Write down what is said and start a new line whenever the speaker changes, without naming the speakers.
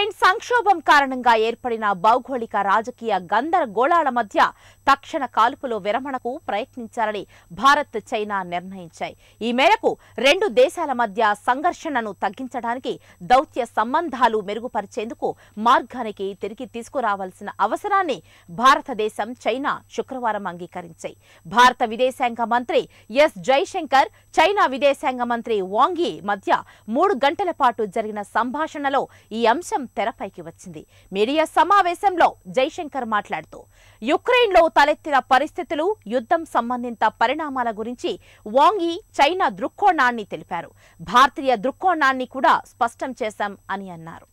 Ukraine సంక్షోభం కారణంగా ఏర్పడిన భౌగోళిక రాజకీయ గందరగోళాల మధ్య తక్షణ కాల్పులు విరమణకు ప్రయత్నించాలని భారత్ చైనా నిర్ణయించాయి ఈ మేరకు రెండు దేశాల మధ్య సంఘర్షణను తగ్గించడానికి దౌత్య సంబంధాలు మెరుగుపరిచేందుకు మార్గానికి తిరిగి తీసుకురావాల్సిన అవసరాన్ని భారతదేశం చైనా శుక్రవారం అంగీకరించాయి భారత విదేశాంగ మంత్రి ఎస్ జైశంకర్ చైనా విదేశాంగ మంత్రి వాంగి మధ్య మూడు గంటల పాటు జరిగిన సంభాషణలో ఈ అంశం తెరపైకి వచ్చింది మీడియా సమావేశంలో జైశంకర్ మాట్లాడుతూ యుక్రెయిన్లో తలెత్తిన పరిస్థితులు యుద్ధం సంబంధిత పరిణామాల గురించి వాంగి చైనా దృక్కోణాన్ని తెలిపారు భారతీయ దృక్కోణాన్ని కూడా స్పష్టం చేశాం అని అన్నారు